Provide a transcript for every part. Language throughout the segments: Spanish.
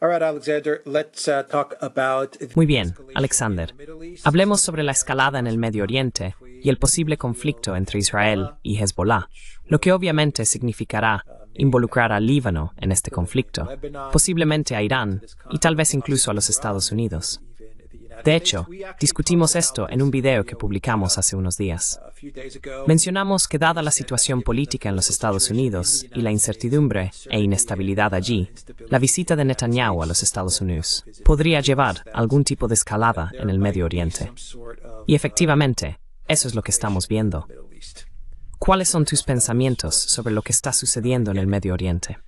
Uh, Muy bien, Alexander. Hablemos sobre la escalada en el Medio Oriente y el posible conflicto entre Israel y Hezbollah, lo que obviamente significará involucrar al Líbano en este conflicto, posiblemente a Irán y tal vez incluso a los Estados Unidos. De hecho, discutimos esto en un video que publicamos hace unos días. Mencionamos que dada la situación política en los Estados Unidos y la incertidumbre e inestabilidad allí, la visita de Netanyahu a los Estados Unidos podría llevar algún tipo de escalada en el Medio Oriente. Y efectivamente, eso es lo que estamos viendo. ¿Cuáles son tus pensamientos sobre lo que está sucediendo en el Medio Oriente?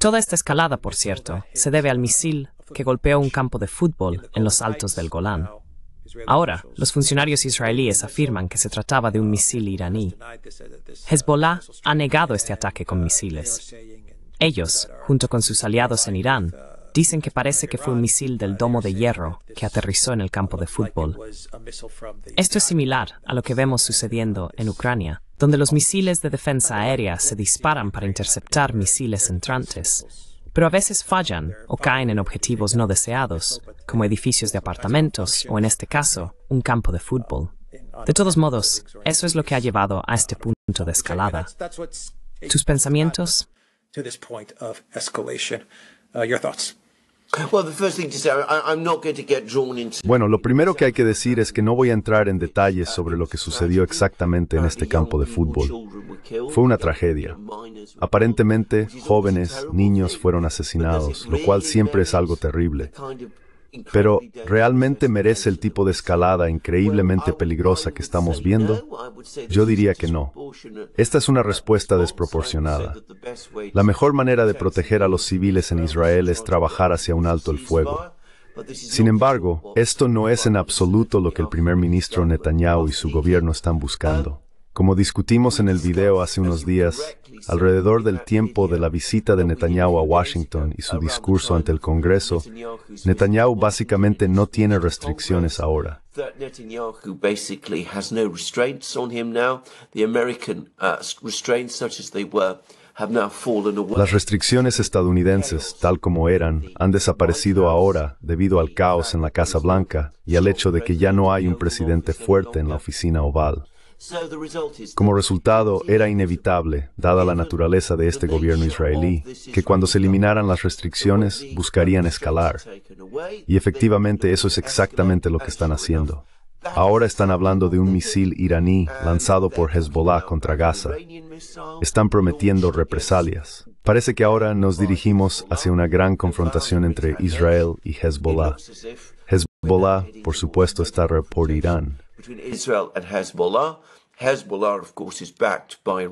Toda esta escalada, por cierto, se debe al misil que golpeó un campo de fútbol en los altos del Golán. Ahora, los funcionarios israelíes afirman que se trataba de un misil iraní. Hezbollah ha negado este ataque con misiles. Ellos, junto con sus aliados en Irán, Dicen que parece que fue un misil del domo de hierro que aterrizó en el campo de fútbol. Esto es similar a lo que vemos sucediendo en Ucrania, donde los misiles de defensa aérea se disparan para interceptar misiles entrantes, pero a veces fallan o caen en objetivos no deseados, como edificios de apartamentos o, en este caso, un campo de fútbol. De todos modos, eso es lo que ha llevado a este punto de escalada. ¿Tus pensamientos? Bueno, lo primero que hay que decir es que no voy a entrar en detalles sobre lo que sucedió exactamente en este campo de fútbol. Fue una tragedia. Aparentemente, jóvenes, niños fueron asesinados, lo cual siempre es algo terrible. Pero, ¿realmente merece el tipo de escalada increíblemente peligrosa que estamos viendo? Yo diría que no. Esta es una respuesta desproporcionada. La mejor manera de proteger a los civiles en Israel es trabajar hacia un alto el fuego. Sin embargo, esto no es en absoluto lo que el primer ministro Netanyahu y su gobierno están buscando. Como discutimos en el video hace unos días, alrededor del tiempo de la visita de Netanyahu a Washington y su discurso ante el Congreso, Netanyahu básicamente no tiene restricciones ahora. las restricciones estadounidenses, tal como eran, han desaparecido ahora debido al caos en la Casa Blanca y al hecho de que ya no hay un presidente fuerte en la oficina oval. Como resultado, era inevitable, dada la naturaleza de este gobierno israelí, que cuando se eliminaran las restricciones buscarían escalar. Y efectivamente eso es exactamente lo que están haciendo. Ahora están hablando de un misil iraní lanzado por Hezbollah contra Gaza. Están prometiendo represalias. Parece que ahora nos dirigimos hacia una gran confrontación entre Israel y Hezbollah. Hezbollah, por supuesto, está por Irán. Hezbollah, Hezbollah, of course, is backed by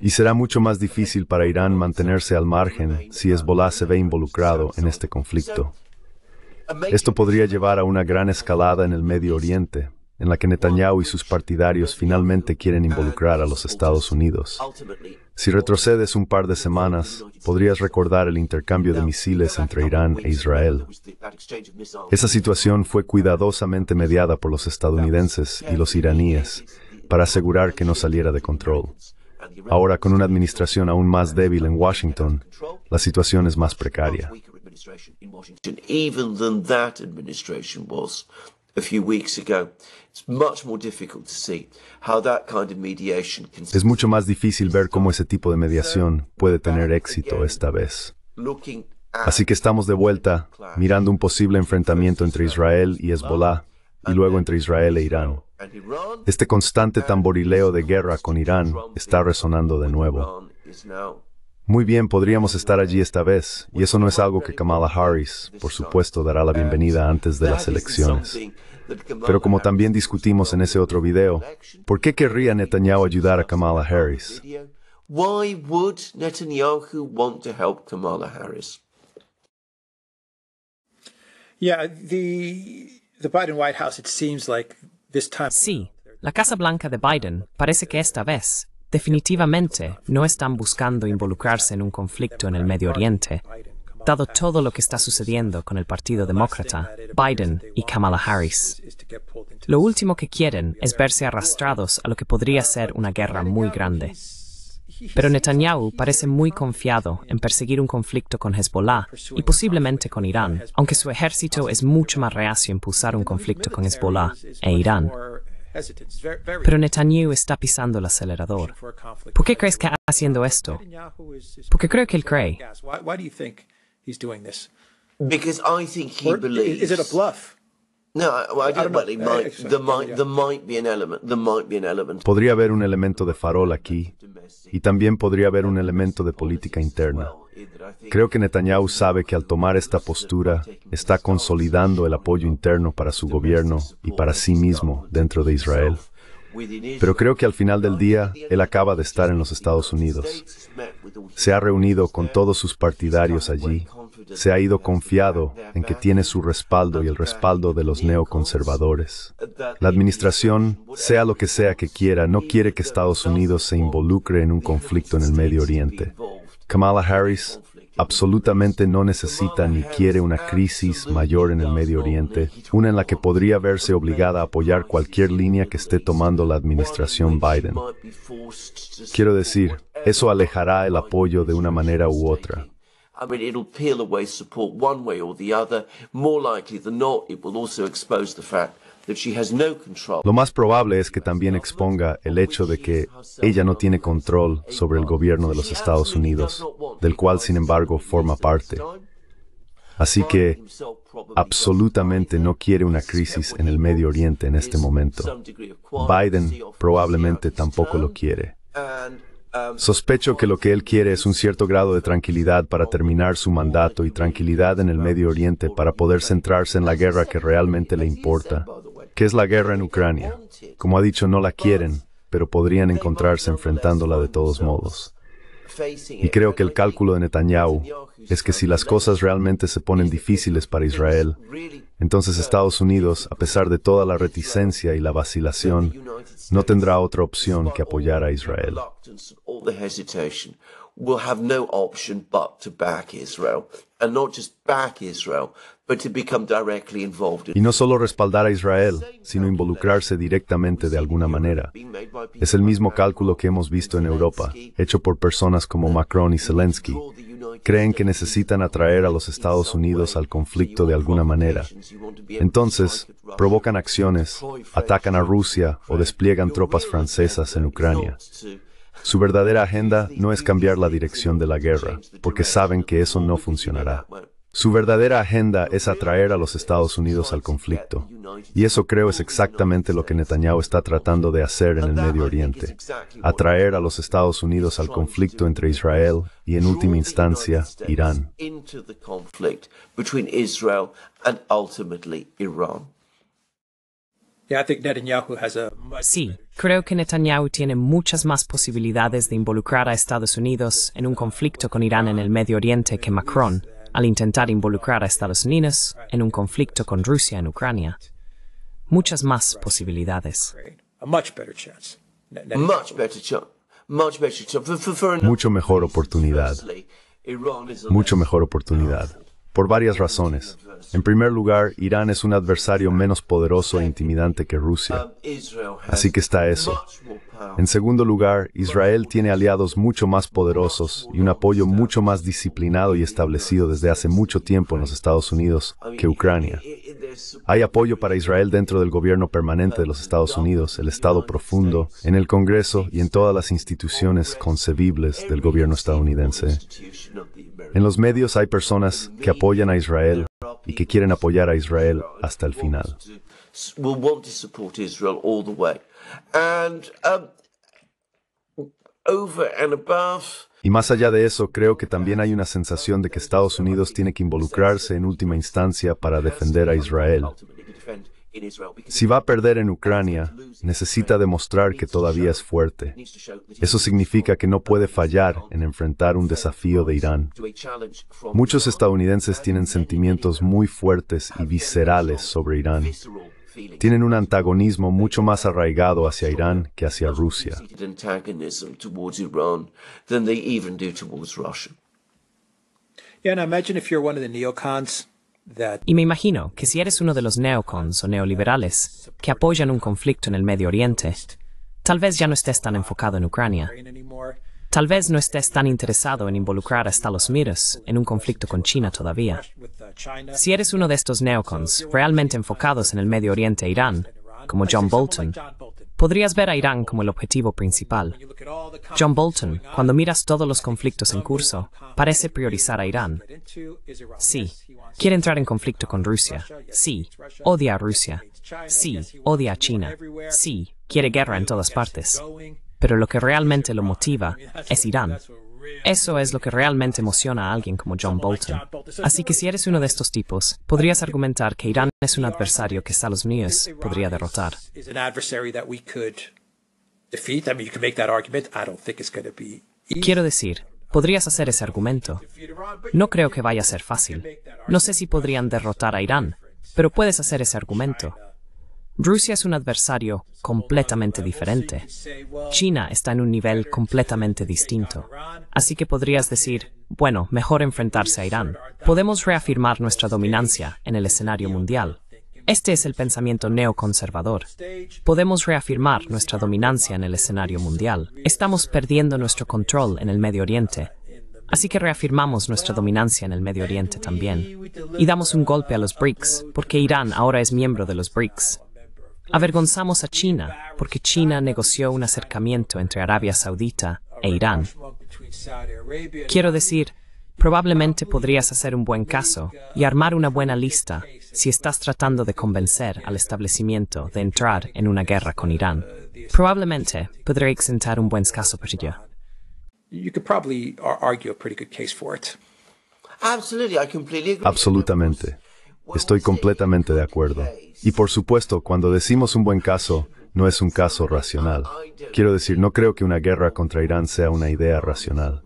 Y será mucho más difícil para Irán mantenerse al margen si Hezbollah se ve involucrado en este conflicto. Esto podría llevar a una gran escalada en el Medio Oriente, en la que Netanyahu y sus partidarios finalmente quieren involucrar a los Estados Unidos. Si retrocedes un par de semanas, podrías recordar el intercambio de misiles entre Irán e Israel. Esa situación fue cuidadosamente mediada por los estadounidenses y los iraníes para asegurar que no saliera de control. Ahora, con una administración aún más débil en Washington, la situación es más precaria. Es mucho más difícil ver cómo ese tipo de mediación puede tener éxito esta vez. Así que estamos de vuelta mirando un posible enfrentamiento entre Israel y Hezbollah y luego entre Israel e Irán. Este constante tamborileo de guerra con Irán está resonando de nuevo. Muy bien, podríamos estar allí esta vez, y eso no es algo que Kamala Harris, por supuesto, dará la bienvenida antes de las elecciones. Pero como también discutimos en ese otro video, ¿por qué querría Netanyahu ayudar a Kamala Harris? Sí, la Casa Blanca de Biden parece que esta vez definitivamente no están buscando involucrarse en un conflicto en el Medio Oriente dado todo lo que está sucediendo con el Partido Demócrata, Biden y Kamala Harris. Lo último que quieren es verse arrastrados a lo que podría ser una guerra muy grande. Pero Netanyahu parece muy confiado en perseguir un conflicto con Hezbollah y posiblemente con Irán, aunque su ejército es mucho más reacio a impulsar un conflicto con Hezbollah e Irán. Pero Netanyahu está pisando el acelerador. ¿Por qué crees que está haciendo esto? Porque creo que él cree. No, Podría haber un elemento de farol aquí y también podría haber un elemento de política interna. Creo que Netanyahu sabe que al tomar esta postura está consolidando el apoyo interno para su gobierno y para sí mismo dentro de Israel. Pero creo que al final del día, él acaba de estar en los Estados Unidos. Se ha reunido con todos sus partidarios allí. Se ha ido confiado en que tiene su respaldo y el respaldo de los neoconservadores. La administración, sea lo que sea que quiera, no quiere que Estados Unidos se involucre en un conflicto en el Medio Oriente. Kamala Harris absolutamente no necesita ni quiere una crisis mayor en el Medio Oriente, una en la que podría verse obligada a apoyar cualquier línea que esté tomando la administración Biden. Quiero decir, eso alejará el apoyo de una manera u otra. More likely not, it will also expose lo más probable es que también exponga el hecho de que ella no tiene control sobre el gobierno de los Estados Unidos, del cual sin embargo forma parte. Así que absolutamente no quiere una crisis en el Medio Oriente en este momento. Biden probablemente tampoco lo quiere. Sospecho que lo que él quiere es un cierto grado de tranquilidad para terminar su mandato y tranquilidad en el Medio Oriente para poder centrarse en la guerra que realmente le importa, ¿Qué es la guerra en Ucrania. Como ha dicho, no la quieren, pero podrían encontrarse enfrentándola de todos modos. Y creo que el cálculo de Netanyahu es que si las cosas realmente se ponen difíciles para Israel, entonces Estados Unidos, a pesar de toda la reticencia y la vacilación, no tendrá otra opción que apoyar a Israel. Y no solo respaldar a Israel, sino involucrarse directamente de alguna manera. Es el mismo cálculo que hemos visto en Europa, hecho por personas como Macron y Zelensky. Creen que necesitan atraer a los Estados Unidos al conflicto de alguna manera. Entonces, provocan acciones, atacan a Rusia o despliegan tropas francesas en Ucrania. Su verdadera agenda no es cambiar la dirección de la guerra, porque saben que eso no funcionará. Su verdadera agenda es atraer a los Estados Unidos al conflicto. Y eso creo es exactamente lo que Netanyahu está tratando de hacer en el Medio Oriente. Atraer a los Estados Unidos al conflicto entre Israel y, en última instancia, Irán. Sí, creo que Netanyahu tiene muchas más posibilidades de involucrar a Estados Unidos en un conflicto con Irán en el Medio Oriente que Macron, al intentar involucrar a Estados Unidos en un conflicto con Rusia en Ucrania. Muchas más posibilidades. Mucho mejor oportunidad. Mucho mejor oportunidad. Por varias razones. En primer lugar, Irán es un adversario menos poderoso e intimidante que Rusia. Así que está eso. En segundo lugar, Israel tiene aliados mucho más poderosos y un apoyo mucho más disciplinado y establecido desde hace mucho tiempo en los Estados Unidos que Ucrania. Hay apoyo para Israel dentro del gobierno permanente de los Estados Unidos, el Estado profundo, en el Congreso y en todas las instituciones concebibles del gobierno estadounidense. En los medios hay personas que apoyan a Israel y que quieren apoyar a Israel hasta el final. Y más allá de eso, creo que también hay una sensación de que Estados Unidos tiene que involucrarse en última instancia para defender a Israel. Si va a perder en Ucrania, necesita demostrar que todavía es fuerte. Eso significa que no puede fallar en enfrentar un desafío de Irán. Muchos estadounidenses tienen sentimientos muy fuertes y viscerales sobre Irán, tienen un antagonismo mucho más arraigado hacia Irán que hacia Rusia. Y me imagino que si eres uno de los neocons o neoliberales que apoyan un conflicto en el Medio Oriente, tal vez ya no estés tan enfocado en Ucrania. Tal vez no estés tan interesado en involucrar hasta los Unidos en un conflicto con China todavía. Si eres uno de estos neocons realmente enfocados en el Medio Oriente e Irán, como John Bolton, podrías ver a Irán como el objetivo principal. John Bolton, cuando miras todos los conflictos en curso, parece priorizar a Irán. Sí, quiere entrar en conflicto con Rusia. Sí, odia a Rusia. Sí, odia a China. Sí, quiere guerra en todas partes. Pero lo que realmente lo motiva es Irán. Eso es lo que realmente emociona a alguien como John Bolton. Así que si eres uno de estos tipos, podrías argumentar que Irán es un adversario que los míos podría derrotar. Quiero decir, podrías hacer ese argumento. No creo que vaya a ser fácil. No sé si podrían derrotar a Irán, pero puedes hacer ese argumento. Rusia es un adversario completamente diferente. China está en un nivel completamente distinto. Así que podrías decir, bueno, mejor enfrentarse a Irán. Podemos reafirmar nuestra dominancia en el escenario mundial. Este es el pensamiento neoconservador. Podemos reafirmar nuestra dominancia en el escenario mundial. Estamos perdiendo nuestro control en el Medio Oriente Así que reafirmamos nuestra dominancia en el Medio Oriente también. Y damos un golpe a los BRICS, porque Irán ahora es miembro de los BRICS. Avergonzamos a China porque China negoció un acercamiento entre Arabia Saudita e Irán. Quiero decir, probablemente podrías hacer un buen caso y armar una buena lista si estás tratando de convencer al establecimiento de entrar en una guerra con Irán. Probablemente podré exentar un buen caso para ello. Absolutamente. Estoy completamente de acuerdo. Y por supuesto, cuando decimos un buen caso, no es un caso racional. Quiero decir, no creo que una guerra contra Irán sea una idea racional.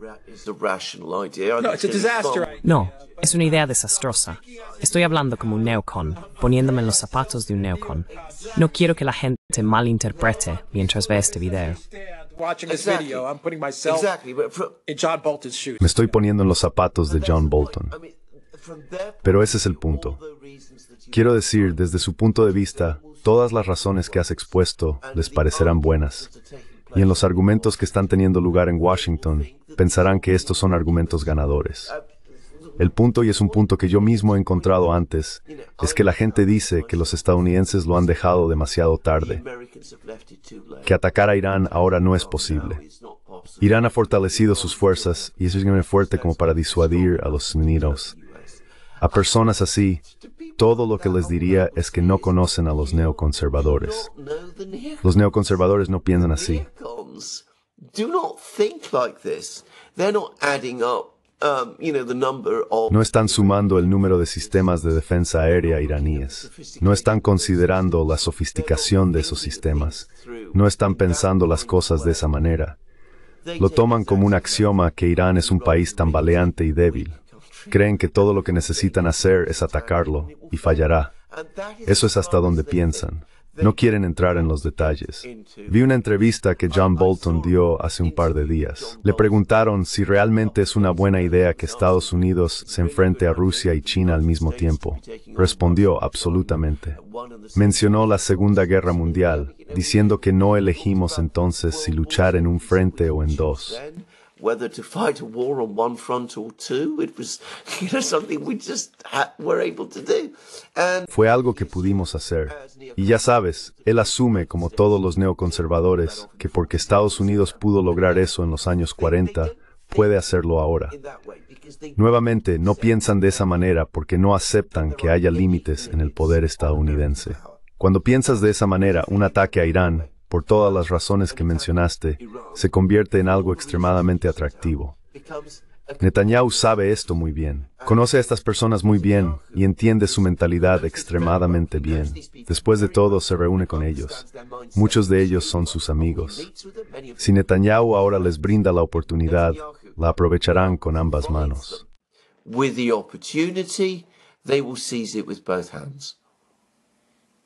No, es una idea desastrosa. Estoy hablando como un neocon, poniéndome en los zapatos de un neocon. No quiero que la gente malinterprete mientras ve este video. Me estoy poniendo en los zapatos de John Bolton. Pero ese es el punto. Quiero decir, desde su punto de vista, todas las razones que has expuesto les parecerán buenas. Y en los argumentos que están teniendo lugar en Washington, pensarán que estos son argumentos ganadores. El punto, y es un punto que yo mismo he encontrado antes, es que la gente dice que los estadounidenses lo han dejado demasiado tarde, que atacar a Irán ahora no es posible. Irán ha fortalecido sus fuerzas y es muy fuerte como para disuadir a los niros a personas así, todo lo que les diría es que no conocen a los neoconservadores. Los neoconservadores no piensan así. No están sumando el número de sistemas de defensa aérea iraníes. No están considerando la sofisticación de esos sistemas. No están pensando las cosas de esa manera. Lo toman como un axioma que Irán es un país tambaleante y débil, Creen que todo lo que necesitan hacer es atacarlo y fallará. Eso es hasta donde piensan. No quieren entrar en los detalles. Vi una entrevista que John Bolton dio hace un par de días. Le preguntaron si realmente es una buena idea que Estados Unidos se enfrente a Rusia y China al mismo tiempo. Respondió absolutamente. Mencionó la Segunda Guerra Mundial, diciendo que no elegimos entonces si luchar en un frente o en dos. Fue algo que pudimos hacer. Y ya sabes, él asume, como todos los neoconservadores, que porque Estados Unidos pudo lograr eso en los años 40, puede hacerlo ahora. Nuevamente, no piensan de esa manera porque no aceptan que haya límites en el poder estadounidense. Cuando piensas de esa manera, un ataque a Irán, por todas las razones que mencionaste, se convierte en algo extremadamente atractivo. Netanyahu sabe esto muy bien, conoce a estas personas muy bien y entiende su mentalidad extremadamente bien. Después de todo, se reúne con ellos. Muchos de ellos son sus amigos. Si Netanyahu ahora les brinda la oportunidad, la aprovecharán con ambas manos.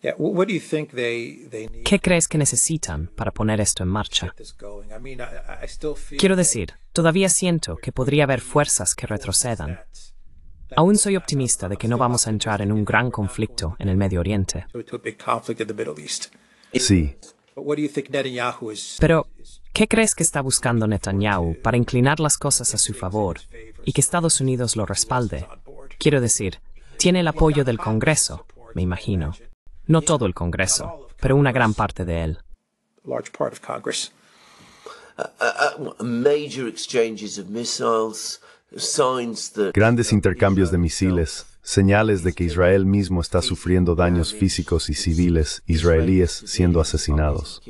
¿Qué crees que necesitan para poner esto en marcha? Quiero decir, todavía siento que podría haber fuerzas que retrocedan. Aún soy optimista de que no vamos a entrar en un gran conflicto en el Medio Oriente. Sí. Pero, ¿qué crees que está buscando Netanyahu para inclinar las cosas a su favor y que Estados Unidos lo respalde? Quiero decir, tiene el apoyo del Congreso, me imagino. No todo el Congreso, pero una gran parte de él. Uh, uh, uh, Grandes intercambios de misiles, señales de que Israel mismo está sufriendo daños físicos y civiles israelíes siendo asesinados.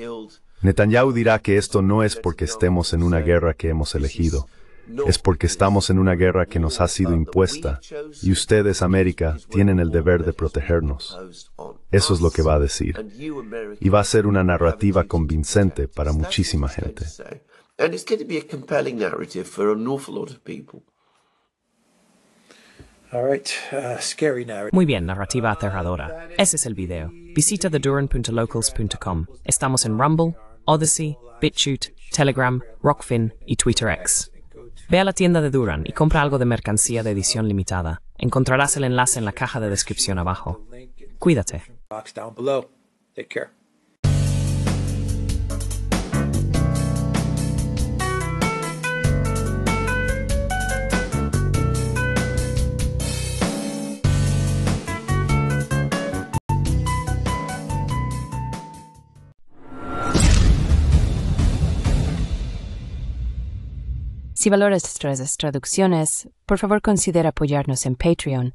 Netanyahu dirá que esto no es porque estemos en una guerra que hemos elegido, es porque estamos en una guerra que nos ha sido impuesta y ustedes, América, tienen el deber de protegernos. Eso es lo que va a decir. Y va a ser una narrativa convincente para muchísima gente. Uh, Muy bien, narrativa aterradora. Ese es el video. Visita theduran.locals.com. Estamos en Rumble, Odyssey, BitChute, Telegram, Rockfin y TwitterX. Ve a la tienda de Duran y compra algo de mercancía de edición limitada. Encontrarás el enlace en la caja de descripción abajo. Cuídate. box down below. Take care. Si valoras nuestras traducciones, por favor considera apoyarnos en Patreon